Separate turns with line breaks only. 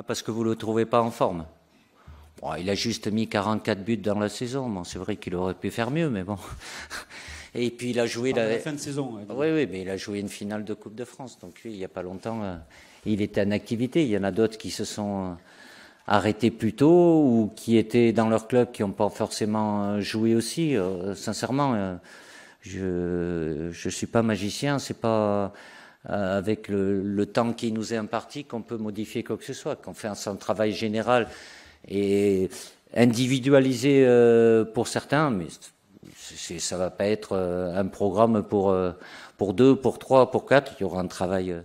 Ah, parce que vous ne le trouvez pas en forme Il a juste mis 44 buts dans la saison. c'est vrai qu'il aurait pu faire mieux, mais bon. Et puis il a joué la... fin de saison. oui, oui, mais il a joué une finale de Coupe de France. Donc il n'y a pas longtemps, euh, il était en activité. Il y en a d'autres qui se sont euh, arrêtés plus tôt ou qui étaient dans leur club, qui n'ont pas forcément euh, joué aussi. sincèrement, je ne suis pas magicien. C'est pas euh, avec le, temps qui nous est imparti, qu'on peut modifier quoi que ce soit, qu'on fait un travail général et individualisé euh, pour certains, mais ça ça va pas être euh, un programme pour, pour deux, pour trois, pour quatre, il y aura un travail